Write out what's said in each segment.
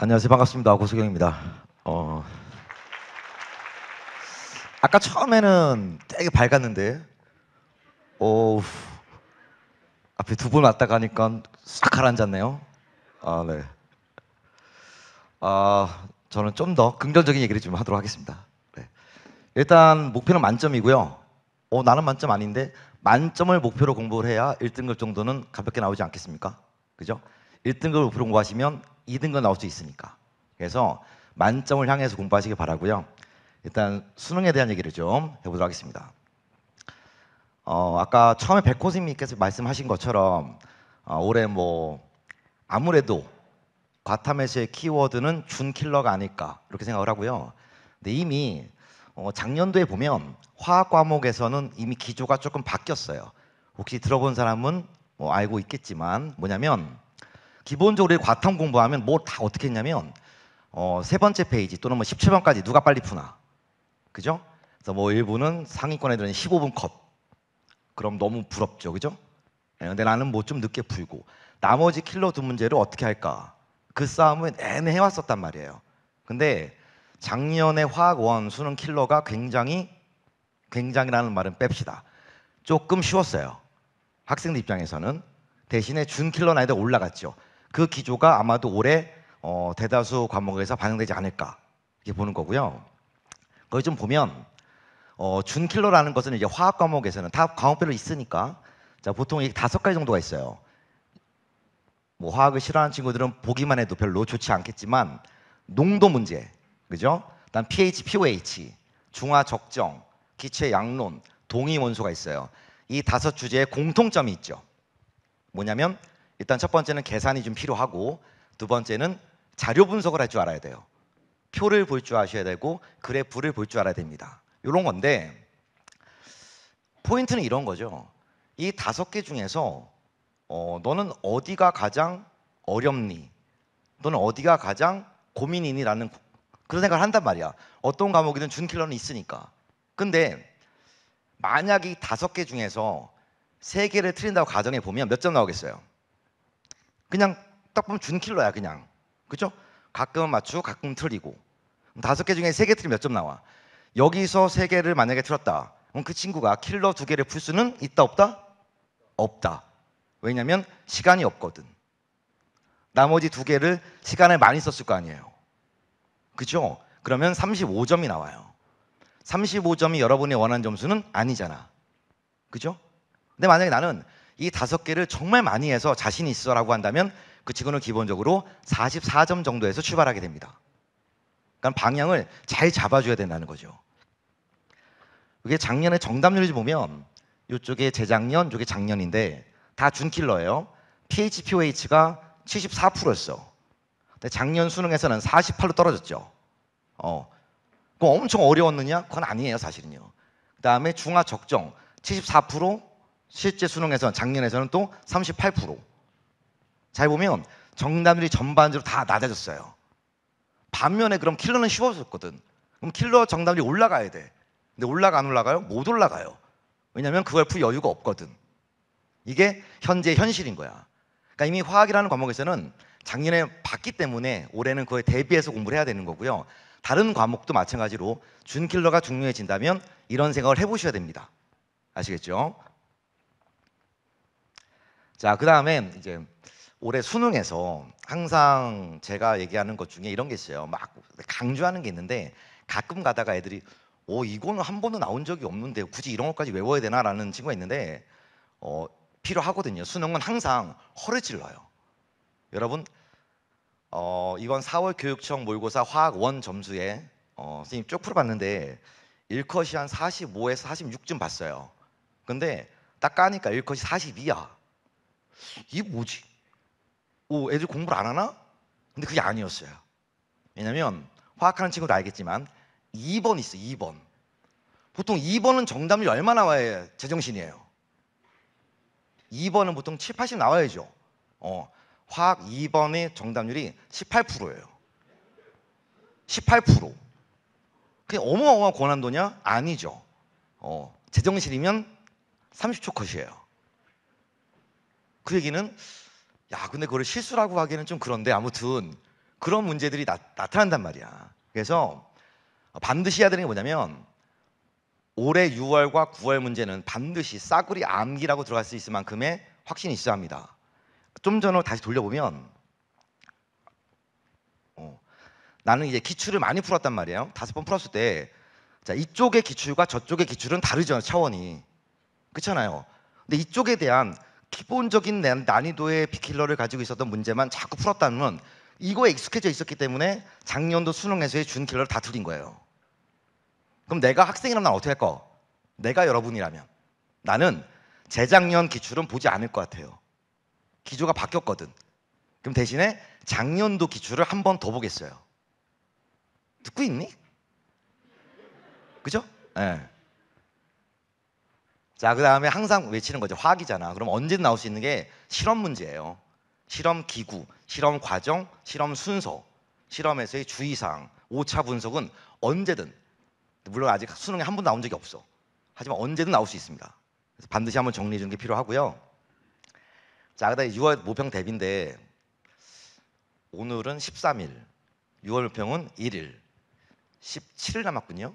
안녕하세요. 반갑습니다. 고수경입니다. 어, 아까 처음에는 되게 밝았는데, 오, 앞에 두 분 왔다 가니까 싹 가라앉았네요. 아, 네. 아, 저는 좀 더 긍정적인 얘기를 좀 하도록 하겠습니다. 네. 일단 목표는 만점이고요. 어, 나는 만점 아닌데 만점을 목표로 공부를 해야 1등급 정도는 가볍게 나오지 않겠습니까? 그죠? 1등급 목표로 공부하시면 2등급 나올 수 있으니까. 그래서 만점을 향해서 공부하시기 바라고요. 일단 수능에 대한 얘기를 좀 해보도록 하겠습니다. 어, 아까 처음에 백호생님께서 말씀하신 것처럼 어, 올해 뭐 아무래도 과탐에서의 키워드는 준킬러가 아닐까 이렇게 생각을 하고요. 근데 이미 어, 작년도에 보면 화학 과목에서는 이미 기조가 조금 바뀌었어요. 혹시 들어본 사람은 뭐 알고 있겠지만 뭐냐면 기본적으로 과탐 공부하면 뭐 다 어떻게 했냐면 어, 세 번째 페이지 또는 뭐 17번까지 누가 빨리 푸나 그죠? 그래서 뭐 일부는 상위권 애들은 15분 컵 그럼 너무 부럽죠 그죠? 예, 근데 나는 뭐 좀 늦게 풀고 나머지 킬러 두 문제를 어떻게 할까 그 싸움을 내내 해왔었단 말이에요 근데 작년에 화학원 수능 킬러가 굉장히 굉장이라는 말은 뺍시다 조금 쉬웠어요 학생들 입장에서는 대신에 준 킬러 나이가 올라갔죠 그 기조가 아마도 올해 어, 대다수 과목에서 반영되지 않을까 이렇게 보는 거고요. 그걸 좀 보면 어, 준킬러라는 것은 이제 화학 과목에서는 다 과목별로 있으니까 자 보통 이 다섯 가지 정도가 있어요. 뭐 화학을 싫어하는 친구들은 보기만 해도 별로 좋지 않겠지만 농도 문제, 그죠? 난 pH, pOH, 중화 적정, 기체 양론, 동위 원소가 있어요. 이 다섯 주제의 공통점이 있죠. 뭐냐면 일단 첫 번째는 계산이 좀 필요하고 두 번째는 자료 분석을 할 줄 알아야 돼요. 표를 볼 줄 아셔야 되고 그래프를 볼 줄 알아야 됩니다. 이런 건데 포인트는 이런 거죠. 이 다섯 개 중에서 어, 너는 어디가 가장 어렵니? 너는 어디가 가장 고민이니라는 그런 생각을 한단 말이야. 어떤 과목이든 준킬러는 있으니까. 근데 만약 이 다섯 개 중에서 세 개를 틀린다고 가정해 보면 몇 점 나오겠어요? 그냥 딱 보면 준킬러야 그냥 그죠? 가끔은 맞추고 가끔 틀리고 다섯 개 중에 세 개 틀리면 몇 점 나와? 여기서 세 개를 만약에 틀었다 그럼 그 친구가 킬러 두 개를 풀 수는 있다 없다? 없다 왜냐면 시간이 없거든 나머지 두 개를 시간을 많이 썼을 거 아니에요 그죠? 그러면 35점이 나와요 35점이 여러분이 원하는 점수는 아니잖아 그죠? 근데 만약에 나는 이 다섯 개를 정말 많이 해서 자신 이 있어라고 한다면 그 친구는 기본적으로 44점 정도에서 출발하게 됩니다. 그러니까 방향을 잘 잡아줘야 된다는 거죠. 이게 작년에 정답률을 보면 이쪽에 재작년, 이쪽에 작년인데 다 준킬러예요. PHPOH가 74%였어. 근데 작년 수능에서는 48로 떨어졌죠. 어. 그 엄청 어려웠느냐? 그건 아니에요, 사실은요. 그 다음에 중화 적정 74%, 실제 수능에서 는 작년에서는 또 38%. 잘 보면 정답률이 전반적으로 다 낮아졌어요. 반면에 그럼 킬러는 쉬워졌거든. 그럼 킬러 정답률이 올라가야 돼. 근데 올라가 안 올라가요? 못 올라가요. 왜냐면 그걸 풀 여유가 없거든. 이게 현재 현실인 거야. 그러니까 이미 화학이라는 과목에서는 작년에 봤기 때문에 올해는 그에 대비해서 공부를 해야 되는 거고요. 다른 과목도 마찬가지로 준킬러가 중요해진다면 이런 생각을 해보셔야 됩니다. 아시겠죠? 자, 그 다음에 이제 올해 수능에서 항상 제가 얘기하는 것 중에 이런 게 있어요. 막 강조하는 게 있는데 가끔 가다가 애들이 오, 어, 이거는 한 번도 나온 적이 없는데 굳이 이런 것까지 외워야 되나라는 친구가 있는데 어, 필요하거든요. 수능은 항상 허를 찔러요. 여러분, 어, 이건 4월 교육청 모의고사 화학 1 점수에 어, 선생님 쭉 풀어봤는데 1컷이 한 45에서 46쯤 봤어요. 근데 딱 까니까 1컷이 42야. 이게 뭐지? 오, 애들 공부를 안 하나? 근데 그게 아니었어요. 왜냐면 화학하는 친구도 알겠지만 2번 있어, 2번. 보통 2번은 정답률이 얼마 나와야 제정신이에요? 2번은 보통 7, 80 나와야죠. 어, 화학 2번의 정답률이 18%예요. 18%. 그게 어마어마한 고난도냐? 아니죠. 어, 제정신이면 30초 컷이에요. 그 얘기는 야, 근데 그걸 실수라고 하기에는 좀 그런데 아무튼 그런 문제들이 나, 타난단 말이야. 그래서 반드시 해야 되는 게 뭐냐면 올해 6월과 9월 문제는 반드시 싸구리 암기라고 들어갈 수 있을 만큼의 확신이 있어야 합니다. 좀 전으로 다시 돌려보면 어, 나는 이제 기출을 많이 풀었단 말이에요. 다섯 번 풀었을 때 자, 이쪽의 기출과 저쪽의 기출은 다르죠, 차원이. 그렇잖아요. 근데 이쪽에 대한 기본적인 난이도의 비킬러를 가지고 있었던 문제만 자꾸 풀었다면 이거에 익숙해져 있었기 때문에 작년도 수능에서의 준킬러를 다 틀린 거예요. 그럼 내가 학생이라면 어떻게 할까? 내가 여러분이라면 나는 재작년 기출은 보지 않을 것 같아요. 기조가 바뀌었거든. 그럼 대신에 작년도 기출을 한 번 더 보겠어요. 듣고 있니? 그죠? 예. 네. 자, 그 다음에 항상 외치는 거죠. 화학이잖아. 그럼 언제 나올 수 있는 게 실험 문제예요. 실험 기구, 실험 과정, 실험 순서, 실험에서의 주의사항, 오차 분석은 언제든, 물론 아직 수능에 한번도 나온 적이 없어. 하지만 언제든 나올 수 있습니다. 그래서 반드시 한 번 정리해 주는 게 필요하고요. 자, 그 다음에 6월 모평 대비인데, 오늘은 13일, 6월 모평은 1일, 17일 남았군요.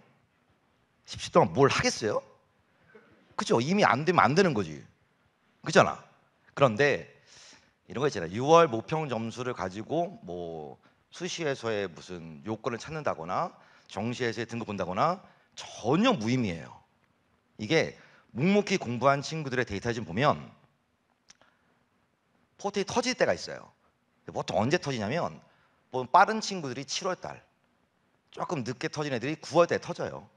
17일 동안 뭘 하겠어요? 그죠? 이미 안 되면 안 되는 거지. 그잖아. 그런데 이런 거 있잖아. 6월 모평 점수를 가지고 뭐 수시에서의 무슨 요건을 찾는다거나 정시에서의 등급 본다거나 전혀 무의미해요. 이게 묵묵히 공부한 친구들의 데이터 좀 보면 포트이 터질 때가 있어요. 보통 언제 터지냐면 뭐 빠른 친구들이 7월 달, 조금 늦게 터진 애들이 9월 달에 터져요.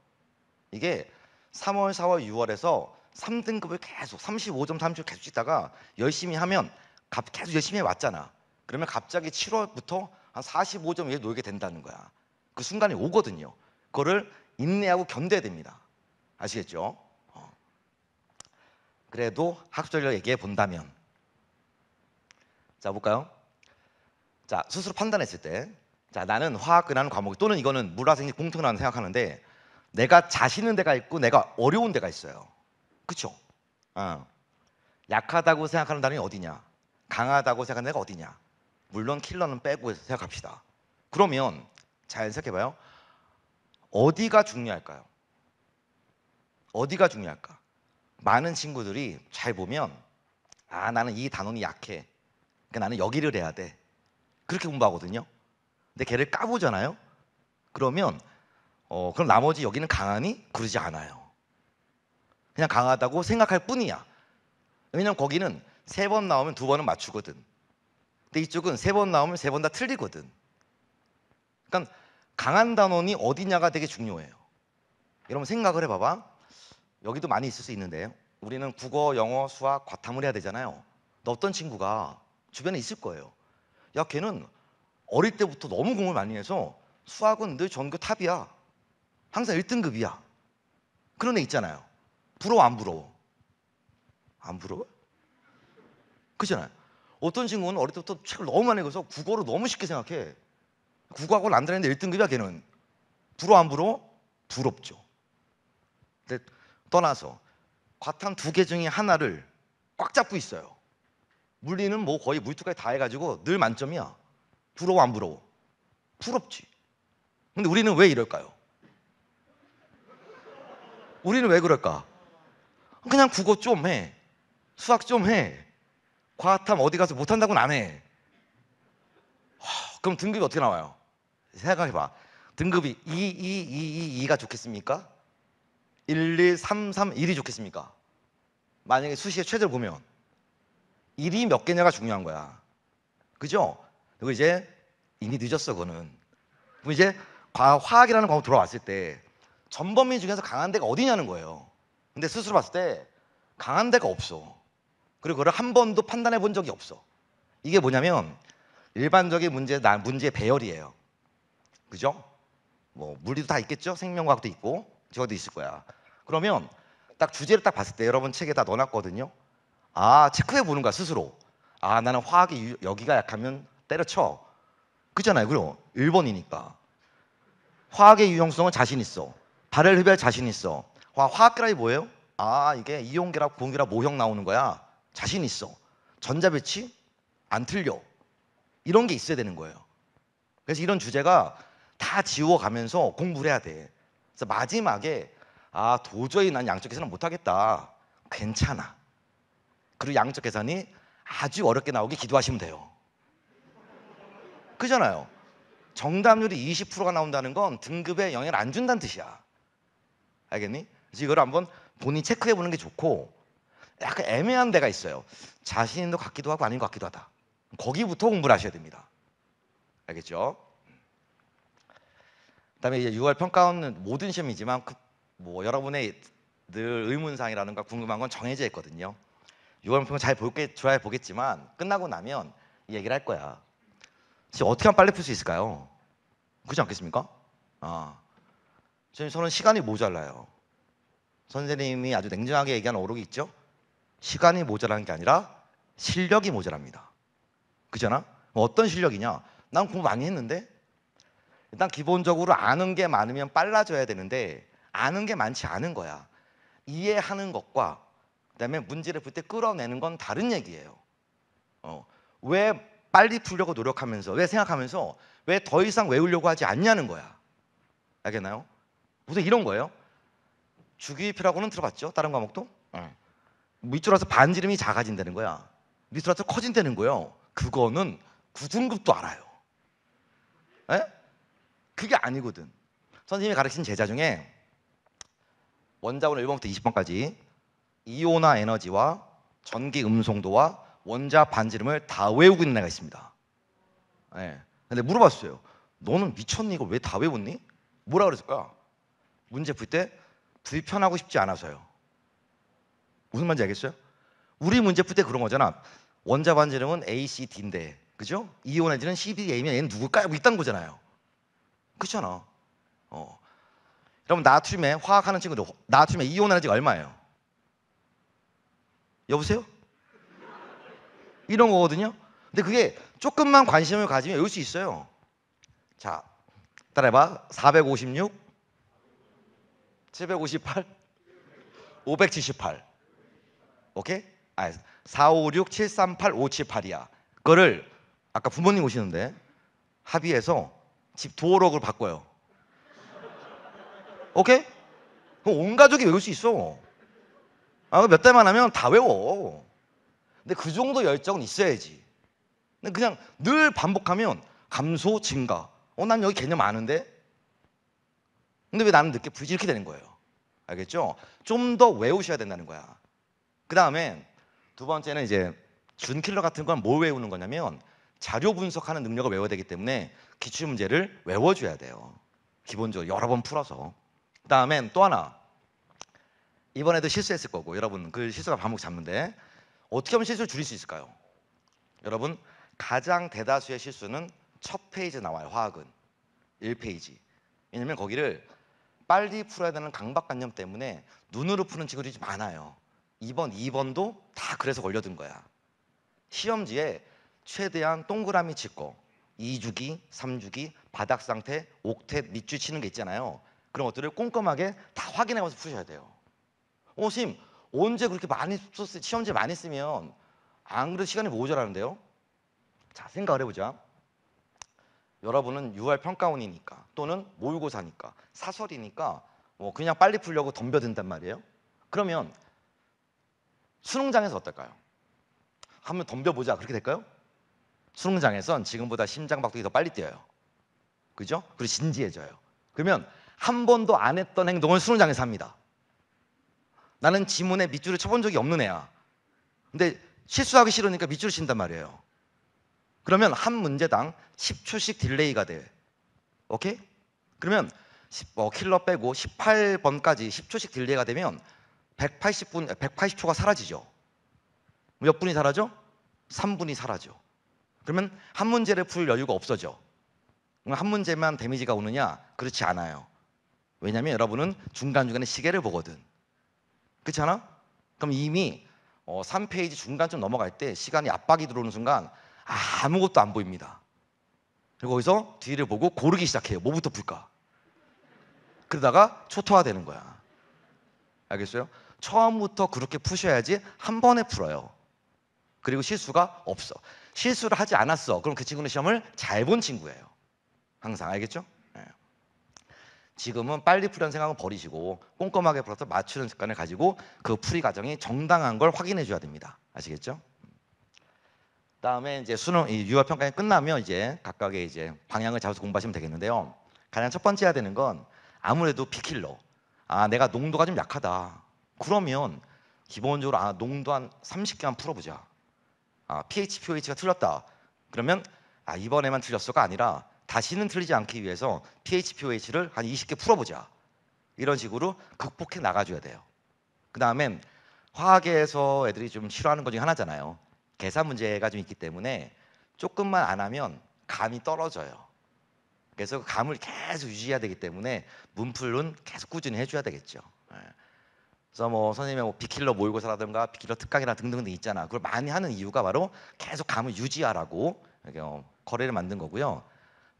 이게 3월, 4월, 6월에서 3등급을 계속 35.3점 점 계속 찍다가 열심히 하면 계속 열심히 해왔잖아. 그러면 갑자기 7월부터 한 45점 위에 놓이게 된다는 거야. 그 순간이 오거든요. 그거를 인내하고 견뎌야 됩니다. 아시겠죠? 어. 그래도 학습 전략 얘기해 본다면 자 볼까요? 자 스스로 판단했을 때자 나는 화학이하는 과목 또는 이거는 물화생이공통이라는 생각하는데 내가 자신있는 데가 있고 내가 어려운 데가 있어요. 그렇죠? 어. 약하다고 생각하는 사람이 어디냐? 강하다고 생각하는 내가 어디냐? 물론 킬러는 빼고 생각합시다. 그러면 자연스럽게 봐요 어디가 중요할까요? 어디가 중요할까? 많은 친구들이 잘 보면 아 나는 이 단원이 약해. 그러니까 나는 여기를 해야 돼. 그렇게 공부하거든요. 근데 걔를 까보잖아요. 그러면 어, 그럼 나머지 여기는 강하니? 그러지 않아요. 그냥 강하다고 생각할 뿐이야. 왜냐면 거기는 세 번 나오면 두 번은 맞추거든. 근데 이쪽은 세 번 나오면 세 번 다 틀리거든. 그러니까 강한 단원이 어디냐가 되게 중요해요. 여러분 생각을 해봐봐. 여기도 많이 있을 수 있는데요. 우리는 국어, 영어, 수학, 과탐을 해야 되잖아요. 근 어떤 친구가 주변에 있을 거예요. 야, 걔는 어릴 때부터 너무 공을 많이 해서 수학은 늘 전교 탑이야. 항상 1등급이야. 그런 애 있잖아요. 부러워, 안 부러워? 안 부러워? 그잖아요 어떤 친구는 어릴 때부터 책을 너무 많이 읽어서 국어를 너무 쉽게 생각해. 국어하고는 안되는데 1등급이야, 걔는. 부러워, 안 부러워? 부럽죠. 근데 떠나서 과탐 두 개 중에 하나를 꽉 잡고 있어요. 물리는 뭐 거의 물투까지 다 해가지고 늘 만점이야. 부러워, 안 부러워? 부럽지. 근데 우리는 왜 이럴까요? 우리는 왜 그럴까? 그냥 국어 좀 해. 수학 좀 해. 과탐 어디 가서 못한다고는 안 해. 그럼 등급이 어떻게 나와요? 생각해봐. 등급이 2, 2, 2, 2, 2가 2 좋겠습니까? 1, 1, 3, 3, 1이 좋겠습니까? 만약에 수시의 최대를 보면 1이 몇 개냐가 중요한 거야. 그죠? 그리고 이제 이미 늦었어, 그거는. 그럼 이제 과학이라는 과목 들어왔을 때 전범위 중에서 강한 데가 어디냐는 거예요. 근데 스스로 봤을 때 강한 데가 없어. 그리고 그걸 한 번도 판단해 본 적이 없어. 이게 뭐냐면 일반적인 문제 나 문제 배열이에요. 그죠? 뭐 물리도 다 있겠죠. 생명과학도 있고 저도 있을 거야. 그러면 딱 주제를 딱 봤을 때 여러분 책에 다 넣어놨거든요. 아 체크해 보는 거야 스스로. 아 나는 화학이 여기가 약하면 때려쳐. 그잖아요. 그럼 1번이니까. 화학의 유용성은 자신 있어. 달을 흡열 자신 있어. 와, 화학결라이 뭐예요? 아, 이게 이온계라공온라 모형 나오는 거야. 자신 있어. 전자배치? 안 틀려. 이런 게 있어야 되는 거예요. 그래서 이런 주제가 다 지워가면서 공부를 해야 돼. 그래서 마지막에 아, 도저히 난 양적 계산을 못하겠다. 괜찮아. 그리고 양적 계산이 아주 어렵게 나오게 기도하시면 돼요. 그잖아요. 정답률이 20%가 나온다는 건 등급에 영향을 안 준다는 뜻이야. 알겠니? 그래서 이걸 한번 본인 체크해 보는 게 좋고 약간 애매한 데가 있어요. 자신도 같기도 하고 아닌 것 같기도 하다. 거기부터 공부를 하셔야 됩니다. 알겠죠? 그다음에 이제 6월 평가원은 모든 시험이지만 그뭐 여러분의 늘 의문사항이라는가 궁금한 건 정해져 있거든요. 6월 평가 잘 볼게 좋아해 보겠지만 끝나고 나면 얘기를 할 거야. 지금 어떻게 하면 빨리 풀 수 있을까요? 그렇지 않겠습니까? 아. 선생님 저는 시간이 모자라요. 선생님이 아주 냉정하게 얘기한 오록이 있죠. 시간이 모자라는 게 아니라 실력이 모자랍니다. 그잖아? 어떤 실력이냐? 난 공부 많이 했는데 일단 기본적으로 아는 게 많으면 빨라져야 되는데 아는 게 많지 않은 거야. 이해하는 것과 그다음에 문제를 볼때 끌어내는 건 다른 얘기예요. 어, 왜 빨리 풀려고 노력하면서 왜 생각하면서 왜 더 이상 외우려고 하지 않냐는 거야. 알겠나요? 무슨 이런 거예요. 주기표라고는 들어봤죠? 다른 과목도? 네. 뭐 밑줄에서 반지름이 작아진다는 거야. 밑줄에서 커진다는 거예요. 그거는 9등급도 알아요. 에? 예? 그게 아니거든. 선생님이 가르친 제자 중에 원자원 1번부터 20번까지 이온화 에너지와 전기 음성도와 원자 반지름을 다 외우고 있는 애가 있습니다. 예. 근데 물어봤어요. 너는 미쳤니? 이걸 왜 다 외웠니? 뭐라 그랬을까? 문제 풀 때 불편하고 싶지 않아서요. 무슨 말인지 알겠어요? 우리 문제 풀 때 그런 거잖아. 원자 반지름은 A, C, D인데, 그죠? 이온 e, 에너지는 C, D, A면 얘는 누굴까요? 뭐 있다는 거잖아요. 그렇잖아. 어. 여러분 나트륨에 화학하는 친구들 나트륨에 이온 e, 에너지가 얼마예요? 여보세요? 이런 거거든요. 근데 그게 조금만 관심을 가지면 외울 수 있어요. 자, 따라해봐. 456 758? 578. 오케이? 아, 4, 5, 6, 7, 3, 8, 5, 7, 8이야. 그거를 아까 부모님 오시는데 합의해서 집 도어록을 바꿔요. 오케이? 그럼 온 가족이 외울 수 있어. 아, 몇 달만 하면 다 외워. 근데 그 정도 열정은 있어야지. 근데 그냥 늘 반복하면 감소, 증가. 어, 난 여기 개념 아는데? 근데 왜 나는 늦게 부지 이렇게 되는 거예요. 알겠죠? 좀 더 외우셔야 된다는 거야. 그 다음에 두 번째는 이제 준킬러 같은 건뭘 외우는 거냐면 자료 분석하는 능력을 외워야 되기 때문에 기출 문제를 외워줘야 돼요. 기본적으로 여러 번 풀어서. 그 다음엔 또 하나. 이번에도 실수했을 거고 여러분 그 실수가 반복 잡는데 어떻게 하면 실수를 줄일 수 있을까요? 여러분 가장 대다수의 실수는 첫 페이지 에 나와요 화학은 1페이지 왜냐면 거기를 빨리 풀어야 되는 강박관념 때문에 눈으로 푸는 친구들이 많아요. 2번, 2번도 다 그래서 걸려든 거야. 시험지에 최대한 동그라미 짓고 2주기, 3주기, 바닥 상태, 옥텟, 밑줄 치는 게 있잖아요. 그런 것들을 꼼꼼하게 다 확인해봐서 푸셔야 돼요. 오, 어, 선생 언제 그렇게 많이 썼어요? 시험지 많이 쓰면 안 그래도 시간이 모자라는데요? 자, 생각을 해보자. 여러분은 6월 평가원이니까 또는 모의고사니까 사설이니까 뭐 그냥 빨리 풀려고 덤벼든단 말이에요. 그러면 수능장에서 어떨까요? 한번 덤벼보자 그렇게 될까요? 수능장에선 지금보다 심장박동이 더 빨리 뛰어요. 그죠? 그리고 진지해져요. 그러면 한 번도 안 했던 행동을 수능장에서 합니다. 나는 지문에 밑줄을 쳐본 적이 없는 애야. 근데 실수하기 싫으니까 밑줄을 친단 말이에요. 그러면 한 문제당 10초씩 딜레이가 돼. 오케이? 그러면 10, 어, 킬러 빼고 18번까지 10초씩 딜레이가 되면 180분, 180초가 사라지죠. 몇 분이 사라져? 3분이 사라져. 그러면 한 문제를 풀 여유가 없어져. 한 문제만 데미지가 오느냐? 그렇지 않아요. 왜냐면 여러분은 중간중간에 시계를 보거든. 그렇지 않아? 그럼 이미 어, 3페이지 중간쯤 넘어갈 때 시간이 압박이 들어오는 순간 아무것도 안 보입니다. 그리고 거기서 뒤를 보고 고르기 시작해요. 뭐부터 풀까? 그러다가 초토화되는 거야. 알겠어요? 처음부터 그렇게 푸셔야지 한 번에 풀어요. 그리고 실수가 없어. 실수를 하지 않았어. 그럼 그 친구는 시험을 잘 본 친구예요. 항상 알겠죠? 네. 지금은 빨리 풀려는 생각은 버리시고 꼼꼼하게 풀어서 맞추는 습관을 가지고 그 풀이 과정이 정당한 걸 확인해 줘야 됩니다. 아시겠죠? 다음에 이제 수능 유아 평가가 끝나면 이제 각각의 이제 방향을 잡아서 공부하시면 되겠는데요. 가장 첫 번째 해야 되는 건 아무래도 피킬러. 아 내가 농도가 좀 약하다. 그러면 기본적으로 아 농도 한 30개만 풀어보자. 아 pH, pH가 틀렸다. 그러면 아 이번에만 틀렸어가 아니라 다시는 틀리지 않기 위해서 pH, pH를 한 20개 풀어보자. 이런 식으로 극복해 나가줘야 돼요. 그 다음엔 화학에서 애들이 좀 싫어하는 것 중에 하나잖아요. 계산 문제가 좀 있기 때문에 조금만 안 하면 감이 떨어져요. 그래서 그 감을 계속 유지해야 되기 때문에 문풀은 계속 꾸준히 해줘야 되겠죠. 예. 그래서 뭐 선생님의 뭐 비킬러 모의고사라든가 비킬러 특강이나 등등등 있잖아. 그걸 많이 하는 이유가 바로 계속 감을 유지하라고 어, 거래를 만든 거고요.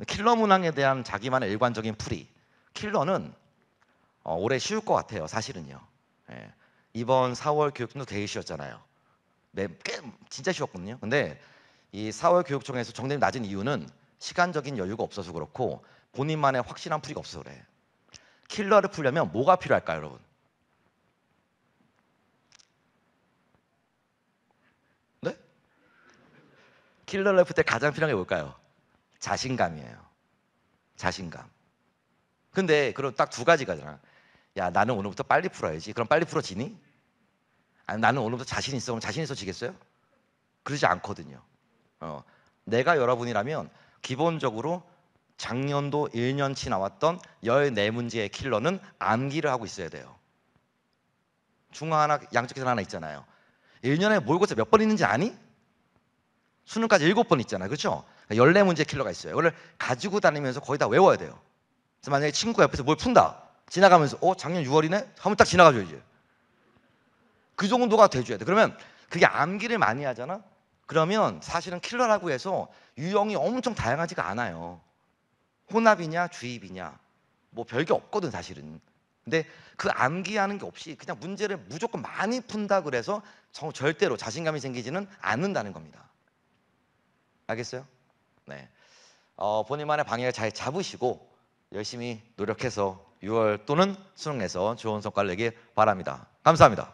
킬러 문항에 대한 자기만의 일관적인 풀이. 킬러는 어, 올해 쉬울 것 같아요. 사실은요. 예. 이번 4월 교육도 되게 쉬웠잖아요. 꽤 진짜 쉬웠거든요. 근데 이 4월 교육청에서 정답이 낮은 이유는 시간적인 여유가 없어서 그렇고 본인만의 확실한 풀이가 없어서 그래. 킬러를 풀려면 뭐가 필요할까요, 여러분? 네? 킬러 를풀 때 가장 필요한 게 뭘까요? 자신감이에요. 자신감. 근데 그럼 딱 두 가지가잖아. 야, 나는 오늘부터 빨리 풀어야지. 그럼 빨리 풀어지니? 아니, 나는 오늘부터 자신 있어. 그럼 자신 있어 지겠어요? 그러지 않거든요. 어, 내가 여러분이라면 기본적으로 작년도 1년치 나왔던 14문제의 킬러는 암기를 하고 있어야 돼요. 중앙 하나, 양쪽 계산 하나 있잖아요. 1년에 모의고사 몇번 있는지 아니? 수능까지 7번 있잖아요. 그렇죠? 14문제 그러니까 킬러가 있어요. 이걸 가지고 다니면서 거의 다 외워야 돼요. 그래서 만약에 친구가 옆에서 뭘 푼다. 지나가면서 어 작년 6월이네? 하면 딱 지나가줘야지. 그 정도가 돼줘야 돼. 그러면 그게 암기를 많이 하잖아? 그러면 사실은 킬러라고 해서 유형이 엄청 다양하지가 않아요. 혼합이냐, 주입이냐. 뭐 별게 없거든, 사실은. 근데 그 암기하는 게 없이 그냥 문제를 무조건 많이 푼다 그래서 절대로 자신감이 생기지는 않는다는 겁니다. 알겠어요? 네. 어, 본인만의 방향을 잘 잡으시고 열심히 노력해서 6월 또는 수능에서 좋은 성과를 내길 바랍니다. 감사합니다.